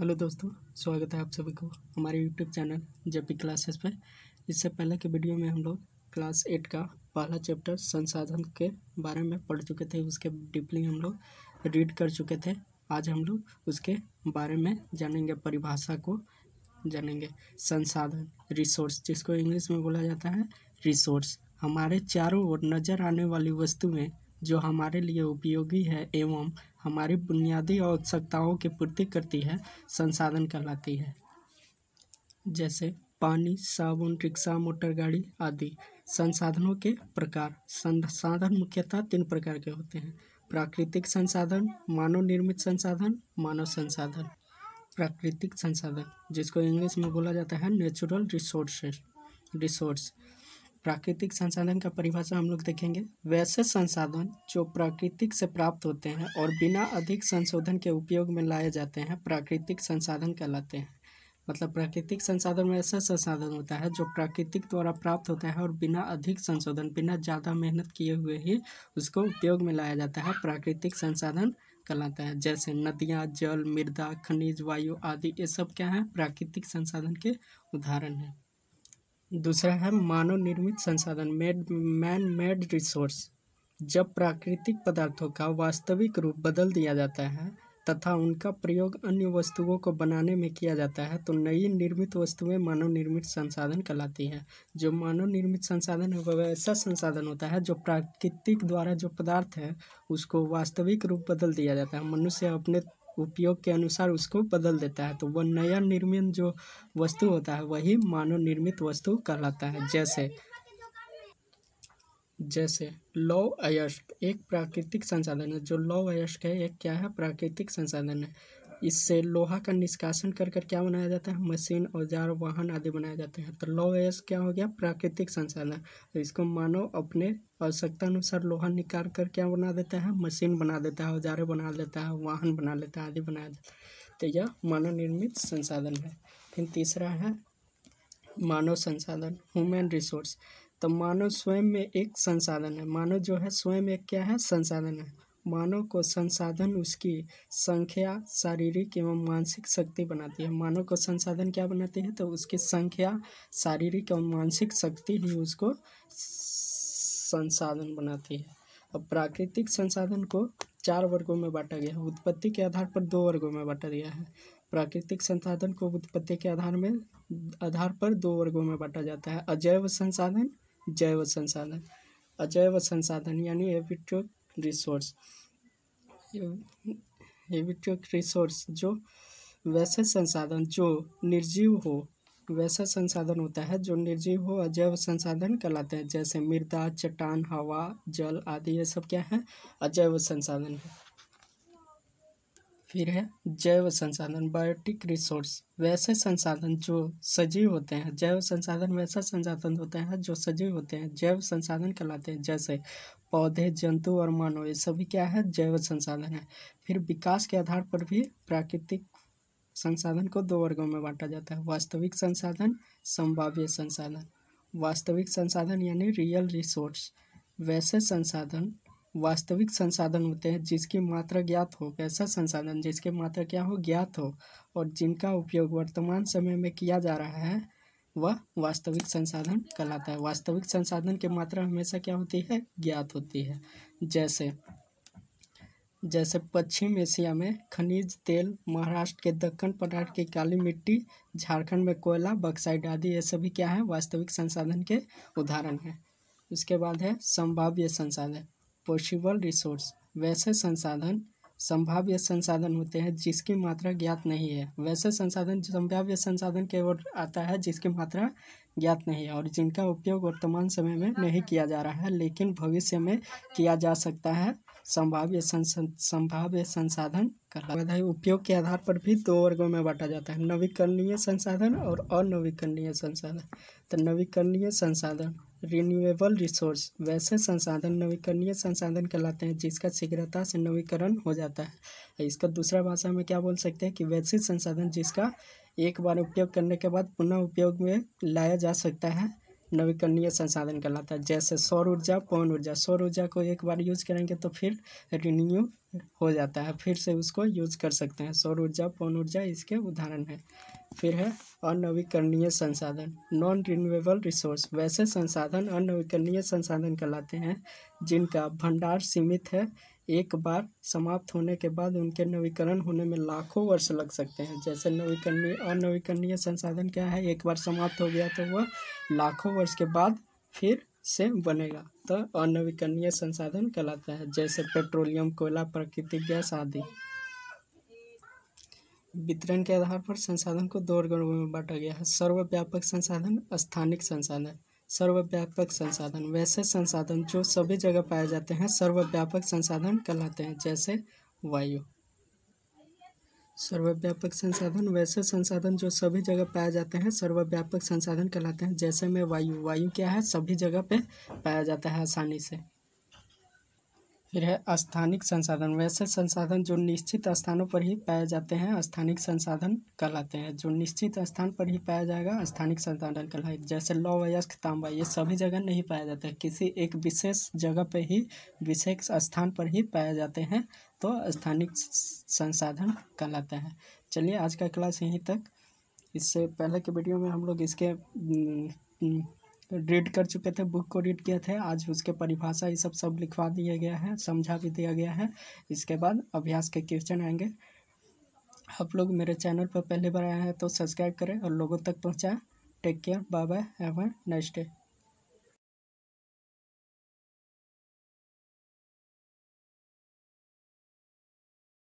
hello दोस्तों स्वागत है आप सभी को हमारे यूट्यूब चैनल जब भी क्लासेस पे इससे पहले के वीडियो में हम लोग क्लास एट का पहला चैप्टर संसाधन के बारे में पढ़ चुके थे उसके डीपली हम लोग रीड कर चुके थे आज हम लोग उसके बारे में जानेंगे परिभाषा को जानेंगे संसाधन रिसोर्स जिसको इंग्लिश में बोला जाता है रिसोर्स हमारे चारों ओर नज़र आने वाली वस्तुएँ जो हमारे लिए उपयोगी है एवं हमारी बुनियादी आवश्यकताओं की पूर्ति करती है संसाधन कहलाती है जैसे पानी साबुन रिक्शा मोटर गाड़ी आदि संसाधनों के प्रकार संसाधन मुख्यतः तीन प्रकार के होते हैं प्राकृतिक संसाधन मानव निर्मित संसाधन मानव संसाधन प्राकृतिक संसाधन जिसको इंग्लिश में बोला जाता है नेचुरल रिसोर्सेज रिसोर्स प्राकृतिक संसाधन का परिभाषा हम लोग देखेंगे वैसे संसाधन जो प्राकृतिक से प्राप्त होते हैं और बिना अधिक संशोधन के उपयोग में लाए जाते हैं प्राकृतिक संसाधन कहलाते हैं मतलब प्राकृतिक संसाधन में ऐसा संसाधन होता है जो प्राकृतिक द्वारा प्राप्त होता है और बिना अधिक संशोधन बिना ज़्यादा मेहनत किए हुए ही उसको उपयोग में लाया जाता है प्राकृतिक संसाधन कहलाता है जैसे नदियाँ जल मृदा खनिज वायु आदि ये सब क्या है प्राकृतिक संसाधन के उदाहरण हैं दूसरा है मानव निर्मित संसाधन मेड मैन मेड रिसोर्स जब प्राकृतिक पदार्थों का वास्तविक रूप बदल दिया जाता है तथा उनका प्रयोग अन्य वस्तुओं को बनाने में किया जाता है तो नई निर्मित वस्तुएं मानव निर्मित संसाधन कहलाती हैं जो मानव निर्मित संसाधन है वह ऐसा संसाधन होता है जो प्राकृतिक द्वारा जो पदार्थ है उसको वास्तविक रूप बदल दिया जाता है मनुष्य अपने उपयोग के अनुसार उसको बदल देता है तो वह नया निर्मित जो वस्तु होता है वही मानव निर्मित वस्तु कहलाता है जैसे जैसे लौ अयस्क एक प्राकृतिक संसाधन है जो लौ अयस्क है एक क्या है प्राकृतिक संसाधन है इससे लोहा का निष्कासन कर कर क्या बनाया जाता है मशीन औजार वाहन आदि बनाया जाते हैं तो लॉ एस क्या हो गया प्राकृतिक संसाधन तो इसको मानव अपने आवश्यकता अनुसार लोहा निकाल कर क्या बना देता है मशीन बना देता है औजार बना लेता है वाहन बना लेता है आदि बनाया जाता है तो यह मानव निर्मित संसाधन है फिर तीसरा है मानव संसाधन ह्यूमन रिसोर्स तो मानव स्वयं में एक संसाधन है मानव जो है स्वयं एक क्या है संसाधन है मानव को संसाधन उसकी संख्या शारीरिक एवं मानसिक शक्ति बनाती है मानव को संसाधन क्या बनाते हैं तो उसकी संख्या शारीरिक एवं मानसिक शक्ति ही उसको संसाधन बनाती है अब प्राकृतिक संसाधन को चार वर्गों में बांटा गया है उत्पत्ति के आधार पर दो वर्गों में बांटा गया है प्राकृतिक संसाधन को उत्पत्ति के आधार में आधार पर दो वर्गों में बांटा जाता है अजैव संसाधन जैव संसाधन अजैव संसाधन यानी एपिट्रो रिसोर्स हेबिटेट रिसोर्स जो वैसे संसाधन जो निर्जीव हो वैसा संसाधन होता है जो निर्जीव हो अजैव संसाधन कहलाते हैं जैसे मृदा चट्टान हवा जल आदि ये सब क्या है अजैव संसाधन है फिर है जैव संसाधन बायोटिक रिसोर्स वैसे संसाधन जो सजीव होते हैं जैव संसाधन वैसा संसाधन होते हैं जो सजीव होते हैं जैव संसाधन कहलाते हैं जैसे पौधे जंतु और मानव ये सभी क्या है जैव संसाधन है फिर विकास के आधार पर भी प्राकृतिक संसाधन को दो वर्गों में बांटा जाता है वास्तविक संसाधन संभाव्य संसाधन वास्तविक संसाधन यानी रियल रिसोर्स वैसे संसाधन वास्तविक संसाधन होते हैं जिसकी मात्रा ज्ञात हो वैसा संसाधन जिसकी मात्रा क्या हो ज्ञात हो और जिनका उपयोग वर्तमान समय में किया जा रहा है वह वास्तविक संसाधन कहलाता है वास्तविक संसाधन की मात्रा हमेशा क्या होती है ज्ञात होती है जैसे जैसे पश्चिम एशिया में खनिज तेल महाराष्ट्र के दक्कन पठार की काली मिट्टी झारखंड में कोयला बक्साइड आदि ये सभी क्या है वास्तविक संसाधन के उदाहरण हैं उसके बाद है संभाव्य संसाधन पॉसिबल रिसोर्स वैसे संसाधन संभाव्य संसाधन होते हैं जिसकी मात्रा ज्ञात नहीं है वैसे संसाधन संभाव्य संसाधन के ओर आता है जिसकी मात्रा ज्ञात नहीं है और जिनका उपयोग वर्तमान समय में नहीं किया जा रहा है लेकिन भविष्य में किया जा सकता है संभाव्य संभाव्य संसाधन कहलाता उपयोग के आधार पर भी दो वर्गों में बांटा जाता है नवीकरणीय संसाधन और अनवीकरणीय संसाधन तो नवीकरणीय संसाधन रिन्यूएबल रिसोर्स वैसे संसाधन नवीकरणीय संसाधन कहलाते हैं जिसका शीघ्रता से नवीकरण हो जाता है इसका दूसरा भाषा में क्या बोल सकते हैं कि वैसे संसाधन जिसका एक बार उपयोग करने के बाद पुनः उपयोग में लाया जा सकता है नवीकरणीय संसाधन कहलाता है जैसे सौर ऊर्जा पवन ऊर्जा सौर ऊर्जा को एक बार यूज करेंगे तो फिर रिन्यू हो जाता है फिर से उसको यूज कर सकते हैं सौर ऊर्जा पवन ऊर्जा इसके उदाहरण है फिर है अनवीकरणीय संसाधन नॉन रिन्यूएबल रिसोर्स वैसे संसाधन अनवीकरणीय संसाधन कहलाते हैं जिनका भंडार सीमित है एक बार समाप्त होने के बाद उनके नवीकरण होने में लाखों वर्ष लग सकते हैं जैसे नवीकरणीय अनवीकरणीय संसाधन क्या है एक बार समाप्त हो गया तो वह लाखों वर्ष के बाद फिर से बनेगा तो अनवीकरणीय संसाधन कहलाता है जैसे पेट्रोलियम कोयला प्राकृतिक गैस आदि वितरण के आधार पर संसाधन को दो गणों में बांटा गया है सर्वव्यापक संसाधन स्थानिक संसाधन सर्वव्यापक संसाधन वैसे संसाधन जो सभी जगह पाए जाते हैं सर्वव्यापक संसाधन कहलाते हैं जैसे वायु सर्वव्यापक संसाधन वैसे संसाधन जो सभी जगह पाए जाते हैं सर्वव्यापक संसाधन कहलाते हैं जैसे में वायु वायु क्या है सभी जगह पे पाया जाता है आसानी से फिर है स्थानिक संसाधन वैसे संसाधन जो निश्चित स्थानों पर ही पाए जाते हैं स्थानिक संसाधन कहलाते हैं जो निश्चित स्थान पर ही पाया जाएगा स्थानिक संसाधन कहलाए जैसे लौ वयस्क तांबा ये सभी जगह नहीं पाया जाता है किसी एक विशेष जगह पर ही विशेष स्थान पर ही पाए जाते हैं तो स्थानिक संसाधन कहलाते हैं चलिए आज का क्लास यहीं तक इससे पहले के वीडियो में हम लोग इसके रीड कर चुके थे बुक को रीड किए थे आज उसके परिभाषा ये सब सब लिखवा दिया गया है समझा भी दिया गया है इसके बाद अभ्यास के क्वेश्चन आएंगे आप लोग मेरे चैनल पर पहली बार आए हैं तो सब्सक्राइब करें और लोगों तक पहुँचाएँ take care bye bye have a next day